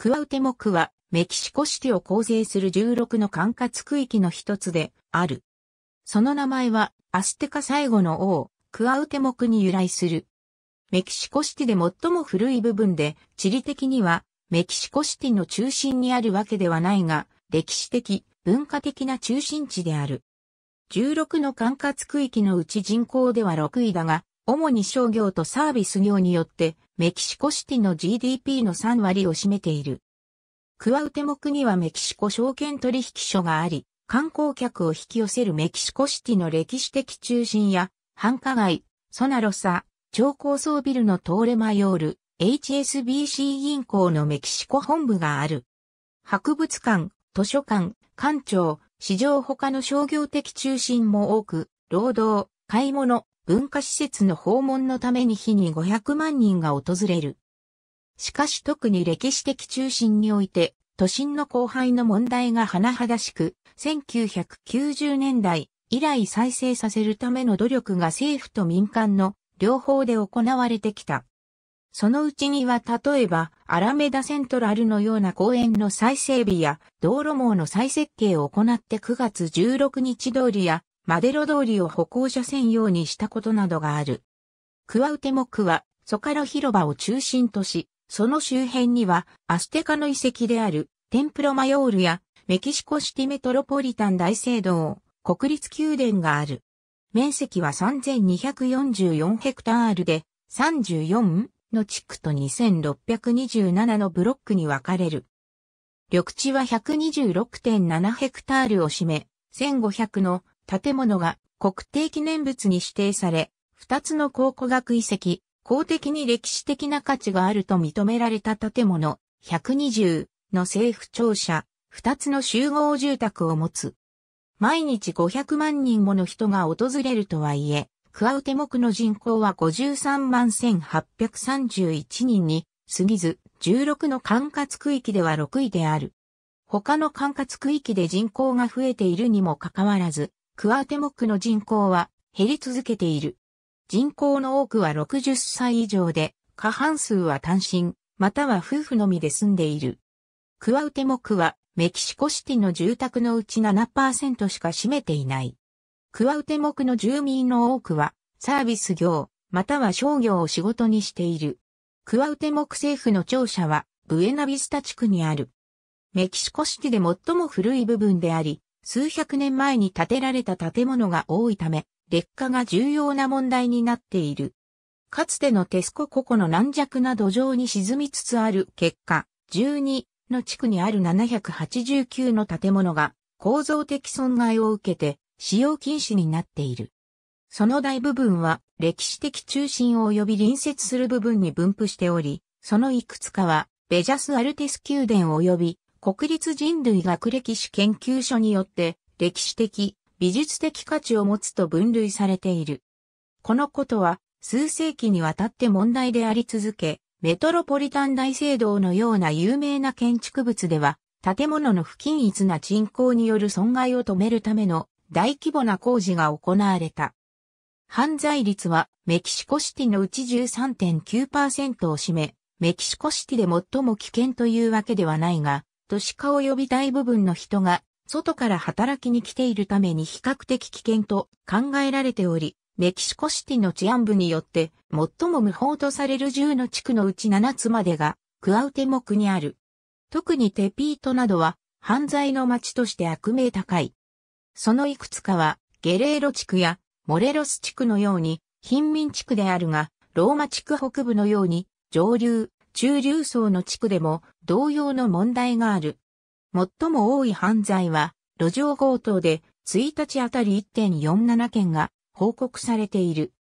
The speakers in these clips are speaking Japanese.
クアウテモクはメキシコシティを構成する16の管轄区域の一つである。その名前はアステカ最後の王、クアウテモクに由来する。メキシコシティで最も古い部分で地理的にはメキシコシティの中心にあるわけではないが、歴史的、文化的な中心地である。16の管轄区域のうち人口では6位だが、主に商業とサービス業によってメキシコシティの GDP の3割を占めている。クアウテモクにはメキシコ証券取引所があり、観光客を引き寄せるメキシコシティの歴史的中心や、繁華街、ソナロサ、超高層ビルのトーレマヨール、HSBC 銀行のメキシコ本部がある。博物館、図書館、館長、市場他の商業的中心も多く、労働、買い物、文化施設の訪問のために日に500万人が訪れる。しかし特に歴史的中心において、都心の荒廃の問題が甚だしく、1990年代以来再生させるための努力が政府と民間の両方で行われてきた。そのうちには例えば、アラメダセントラルのような公園の再整備や、道路網の再設計を行って9月16日通りや、マデロ通りを歩行者専用にしたことなどがある。クアウテモクは、ソカロ広場を中心とし、その周辺には、アステカの遺跡である、テンプロマヨールや、メキシコシティメトロポリタン大聖堂、国立宮殿がある。面積は3244ヘクタールで、34の地区と2627のブロックに分かれる。緑地は126.7ヘクタールを占め、1500の建物が国定記念物に指定され、二つの考古学遺跡、公的に歴史的な価値があると認められた建物、120の政府庁舎、二つの集合住宅を持つ。毎日500万人もの人が訪れるとはいえ、クアウテモクの人口は53万1831人に過ぎず、16の管轄区域では6位である。他の管轄区域で人口が増えているにもかかわらず、クアーテモックの人口は減り続けている。人口の多くは60歳以上で、過半数は単身、または夫婦のみで住んでいる。クアウテモクはメキシコシティの住宅のうち7%しか占めていない。クアウテモクの住民の多くはサービス業、または商業を仕事にしている。クアウテモク政府の庁舎はブエナビスタ地区にある。メキシコシティで最も古い部分であり、数百年前に建てられた建物が多いため、劣化が重要な問題になっている。かつてのテスコ個々の軟弱な土壌に沈みつつある結果、12の地区にある789の建物が構造的損害を受けて使用禁止になっている。その大部分は歴史的中心及び隣接する部分に分布しており、そのいくつかはベジャス・アルティス宮殿及び国立人類学歴史研究所によって歴史的、美術的価値を持つと分類されている。このことは数世紀にわたって問題であり続け、メトロポリタン大聖堂のような有名な建築物では、建物の不均一な人口による損害を止めるための大規模な工事が行われた。犯罪率はメキシコシティのうち13.9%を占め、メキシコシティで最も危険というわけではないが、都市化及び大部分の人が、外から働きに来ているために比較的危険と考えられており、メキシコシティの治安部によって、最も無法とされる10の地区のうち7つまでが、クアウテモクにある。特にテピートなどは、犯罪の街として悪名高い。そのいくつかは、ゲレーロ地区やモレロス地区のように、貧民地区であるが、ローマ地区北部のように、上流、中流層の地区でも同様の問題がある。最も多い犯罪は、路上強盗で、1日あたり1.47件が報告されている。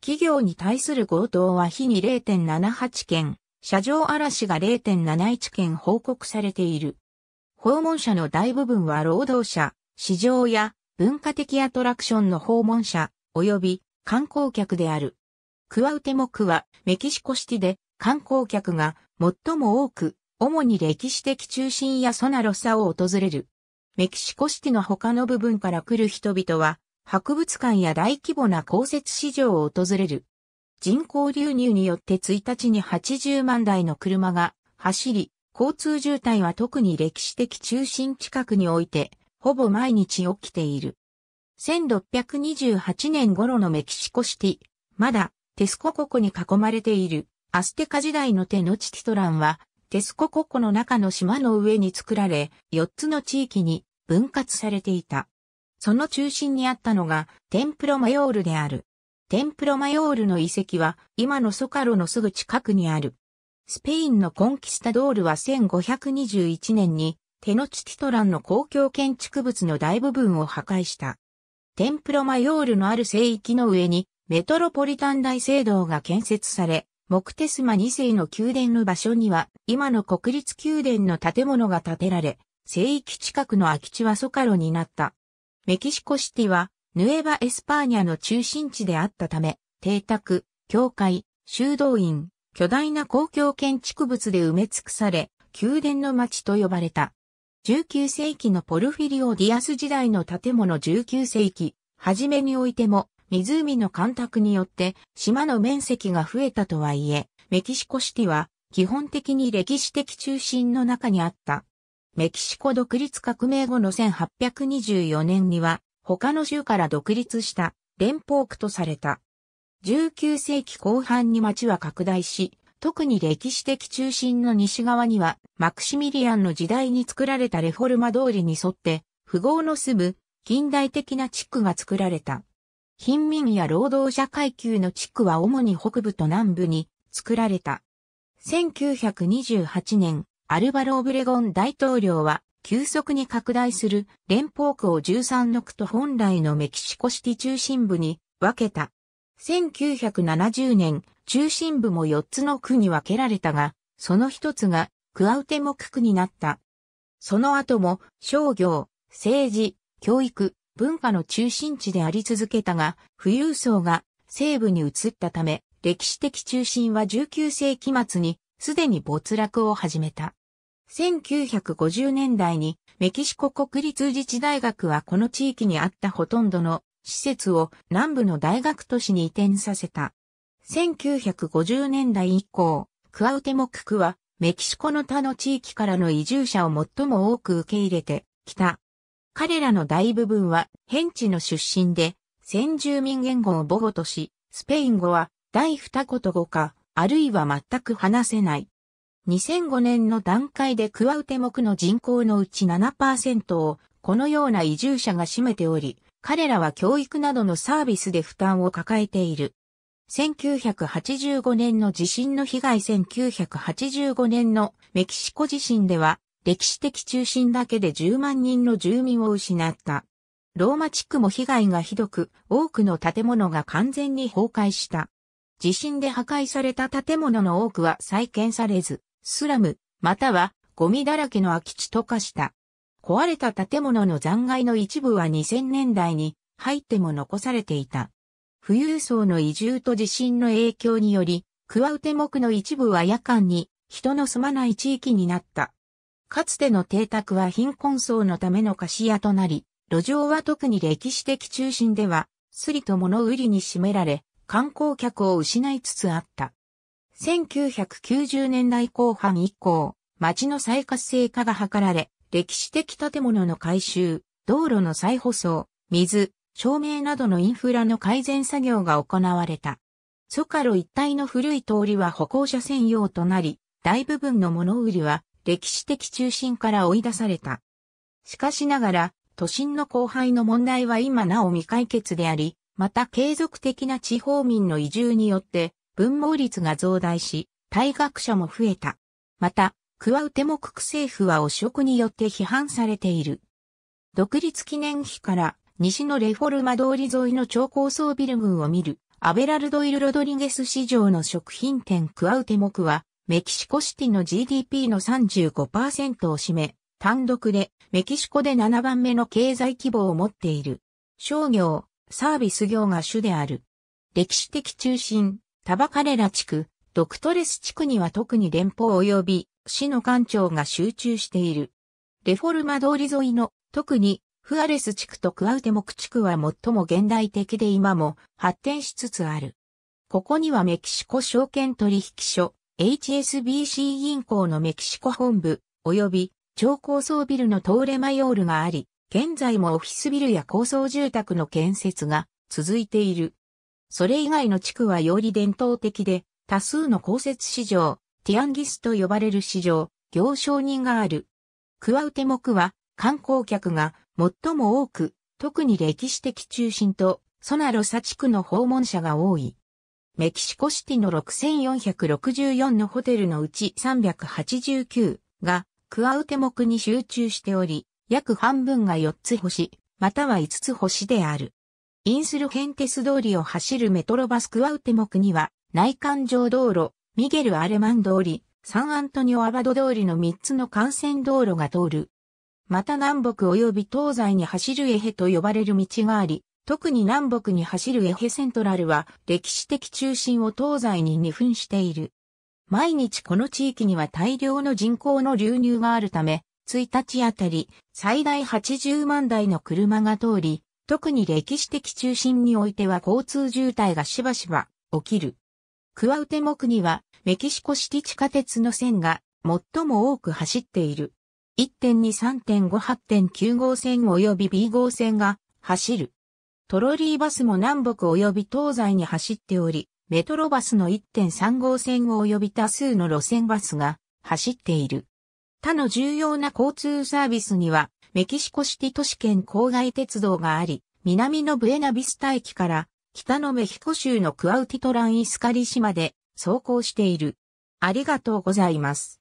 企業に対する強盗は日に0.78件、車上嵐が0.71件報告されている。訪問者の大部分は労働者、市場や文化的アトラクションの訪問者、及び観光客である。クアウテモクはメキシコシティで観光客が最も多く、主に歴史的中心やソナロサを訪れる。メキシコシティの他の部分から来る人々は、博物館や大規模な公設市場を訪れる。人口流入によって1日に80万台の車が走り、交通渋滞は特に歴史的中心近くにおいて、ほぼ毎日起きている。1628年頃のメキシコシティ、まだテスコココに囲まれているアステカ時代のテノチティトランは、テスコココの中の島の上に作られ、4つの地域に分割されていた。その中心にあったのが、テンプロマヨールである。テンプロマヨールの遺跡は、今のソカロのすぐ近くにある。スペインのコンキスタドールは1521年に、テノチティトランの公共建築物の大部分を破壊した。テンプロマヨールのある聖域の上に、メトロポリタン大聖堂が建設され、モクテスマ2世の宮殿の場所には、今の国立宮殿の建物が建てられ、聖域近くの空き地はソカロになった。メキシコシティは、ヌエバ・エスパーニャの中心地であったため、邸宅、教会、修道院、巨大な公共建築物で埋め尽くされ、宮殿の町と呼ばれた。19世紀のポルフィリオ・ディアス時代の建物19世紀、はじめにおいても湖の干拓によって島の面積が増えたとはいえ、メキシコシティは基本的に歴史的中心の中にあった。メキシコ独立革命後の1824年には他の州から独立した連邦区とされた。19世紀後半に町は拡大し、特に歴史的中心の西側にはマクシミリアンの時代に作られたレフォルマ通りに沿って富豪の住む近代的な地区が作られた。貧民や労働者階級の地区は主に北部と南部に作られた。1928年、アルバロオブレゴン大統領は急速に拡大する連邦区を13の区と本来のメキシコシティ中心部に分けた。1970年、中心部も4つの区に分けられたが、その一つがクアウテモ区区になった。その後も商業、政治、教育、文化の中心地であり続けたが、富裕層が西部に移ったため、歴史的中心は19世紀末にすでに没落を始めた。1950年代にメキシコ国立自治大学はこの地域にあったほとんどの施設を南部の大学都市に移転させた。1950年代以降、クアウテモク区はメキシコの他の地域からの移住者を最も多く受け入れてきた彼らの大部分は、ヘンチの出身で、先住民言語を母語とし、スペイン語は第二言語か、あるいは全く話せない。2005年の段階でクアウテモクの人口のうち7%をこのような移住者が占めており、彼らは教育などのサービスで負担を抱えている。1985年の地震の被害1985年のメキシコ地震では歴史的中心だけで10万人の住民を失った。ローマ地区も被害がひどく、多くの建物が完全に崩壊した。地震で破壊された建物の多くは再建されず、スラム、またはゴミだらけの空き地と化した。壊れた建物の残骸の一部は2000年代に入っても残されていた。富裕層の移住と地震の影響により、クワウテクの一部は夜間に人の住まない地域になった。かつての邸宅は貧困層のための貸し屋となり、路上は特に歴史的中心では、すりと物売りに占められ、観光客を失いつつあった。1990年代後半以降、町の再活性化が図られ、歴史的建物の改修、道路の再舗装、水、照明などのインフラの改善作業が行われた。ソカロ一帯の古い通りは歩行者専用となり、大部分の物売りは歴史的中心から追い出された。しかしながら、都心の荒廃の問題は今なお未解決であり、また継続的な地方民の移住によって、分毛率が増大し、退学者も増えた。また、クワウテモクク政府は汚職によって批判されている。独立記念碑から西のレフォルマ通り沿いの超高層ビル群を見るアベラルド・イル・ロドリゲス市場の食品店クアウテモクはメキシコシティの GDP の35%を占め、単独でメキシコで7番目の経済規模を持っている。商業、サービス業が主である。歴史的中心、タバカレラ地区、ドクトレス地区には特に連邦及び市の官庁が集中している。レフォルマ通り沿いの、特にフアレス地区とクアウテモク地区は最も現代的で今も発展しつつある。ここにはメキシコ証券取引所、HSBC 銀行のメキシコ本部、及び超高層ビルのトーレマヨールがあり、現在もオフィスビルや高層住宅の建設が続いている。それ以外の地区はより伝統的で、多数の公設市場、ティアンギスと呼ばれる市場、行商人がある。クアウテモクは観光客が最も多く、特に歴史的中心とソナロサ地区の訪問者が多い。メキシコシティの6464のホテルのうち389がクアウテモクに集中しており、約半分が4つ星、または5つ星である。インスルヘンテス通りを走るメトロバスクアウテモクには、内環状道路、ミゲル・アレマン通り、サンアントニオ・アバド通りの3つの幹線道路が通る。また南北及び東西に走るエヘと呼ばれる道があり、特に南北に走るエヘセントラルは歴史的中心を東西に二分している。毎日この地域には大量の人口の流入があるため、1日あたり最大80万台の車が通り、特に歴史的中心においては交通渋滞がしばしば起きる。クワウテモクにはメキシコシティ地下鉄の線が最も多く走っている。1.2、3.5、8.9号線及び B 号線が走る。トロリーバスも南北及び東西に走っており、メトロバスの1.3号線及び多数の路線バスが走っている。他の重要な交通サービスには、メキシコシティ都市圏郊外鉄道があり、南のブエナビスタ駅から北のメヒコ州のクアウティトランイスカリ市まで走行している。ありがとうございます。